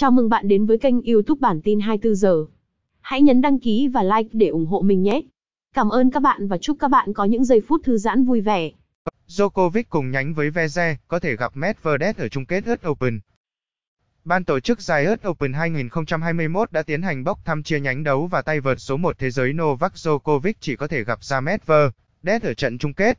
Chào mừng bạn đến với kênh YouTube bản tin 24 giờ. Hãy nhấn đăng ký và like để ủng hộ mình nhé. Cảm ơn các bạn và chúc các bạn có những giây phút thư giãn vui vẻ. Djokovic cùng nhánh với Veze có thể gặp Medvedev ở chung kết US Open. Ban tổ chức giải US Open 2021 đã tiến hành bốc thăm chia nhánh đấu và tay vợt số 1 thế giới Novak Djokovic chỉ có thể gặp ra Medvedev ở trận chung kết.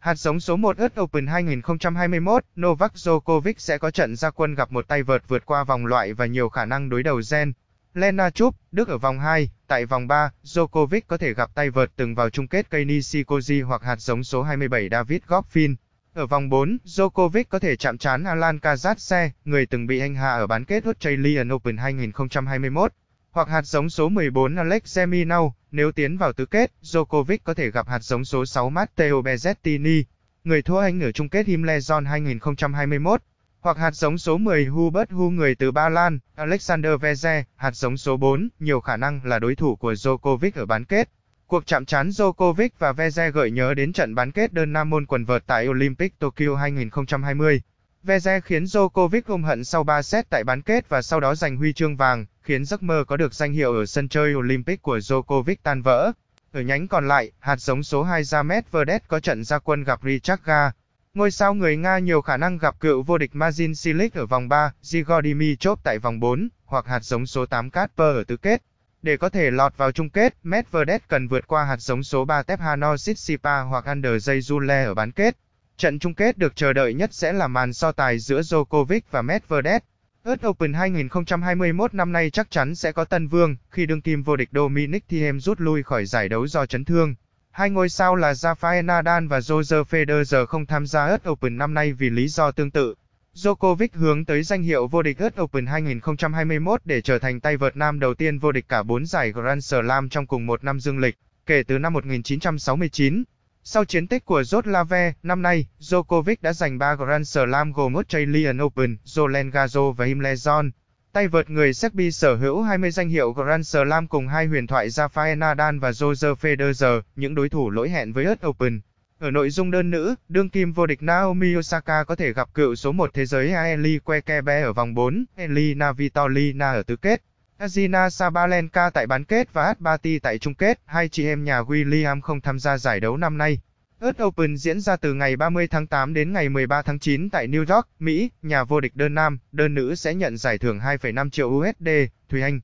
Hạt giống số 1 US Open 2021, Novak Djokovic sẽ có trận ra quân gặp một tay vợt vượt qua vòng loại và nhiều khả năng đối đầu Gen. Lena Chup, Đức ở vòng 2, tại vòng 3, Djokovic có thể gặp tay vợt từng vào chung kết cây Nishikoji hoặc hạt giống số 27 David Goffin. Ở vòng 4, Djokovic có thể chạm trán Alan Kazatse, người từng bị anh hạ ở bán kết Australian Open 2021, hoặc hạt giống số 14 Alex Zeminau, nếu tiến vào tứ kết, Djokovic có thể gặp hạt giống số 6 Matteo Bezzettini, người thua anh ở chung kết Wimbledon 2021, hoặc hạt giống số 10 Hubert Hu người từ Ba Lan, Alexander Veze, hạt giống số 4, nhiều khả năng là đối thủ của Djokovic ở bán kết. Cuộc chạm trán Djokovic và Veze gợi nhớ đến trận bán kết đơn nam môn quần vợt tại Olympic Tokyo 2020. Veze khiến Djokovic ôm hận sau 3 set tại bán kết và sau đó giành huy chương vàng khiến giấc mơ có được danh hiệu ở sân chơi Olympic của Djokovic tan vỡ. Ở nhánh còn lại, hạt giống số 2 James Verdes có trận ra quân gặp Richard Ga. Ngôi sao người Nga nhiều khả năng gặp cựu vô địch Mazin Cilic ở vòng 3, Igor Dimitrov tại vòng 4, hoặc hạt giống số 8 Kasper ở tứ kết. Để có thể lọt vào chung kết, Medvedev cần vượt qua hạt giống số 3 Tephanov Tsitsipas hoặc Anderjay Zule ở bán kết. Trận chung kết được chờ đợi nhất sẽ là màn so tài giữa Djokovic và Medvedev. Earth Open 2021 năm nay chắc chắn sẽ có tân vương, khi đương kim vô địch Dominic Thiem rút lui khỏi giải đấu do chấn thương. Hai ngôi sao là Rafael Nadal và Roger Federer không tham gia Earth Open năm nay vì lý do tương tự. Djokovic hướng tới danh hiệu vô địch Earth Open 2021 để trở thành tay vợt nam đầu tiên vô địch cả 4 giải Grand Slam trong cùng một năm dương lịch, kể từ năm 1969. Sau chiến tích của Jot năm nay, Djokovic đã giành 3 Grand Slam gồm Australian Open, Roland Garros và Wimbledon. Tay vợt người Serbia sở hữu 20 danh hiệu Grand Slam cùng hai huyền thoại Rafael Nadal và Roger Federer, những đối thủ lỗi hẹn với US Open. Ở nội dung đơn nữ, đương kim vô địch Naomi Osaka có thể gặp cựu số 1 thế giới Aeli Quekebe ở vòng 4, Elina Vitolina ở tứ kết. Azina Sabalenka tại bán kết và Hatbati tại chung kết, hai chị em nhà William không tham gia giải đấu năm nay. Earth Open diễn ra từ ngày 30 tháng 8 đến ngày 13 tháng 9 tại New York, Mỹ. Nhà vô địch đơn nam, đơn nữ sẽ nhận giải thưởng 2,5 triệu USD, Thùy Anh.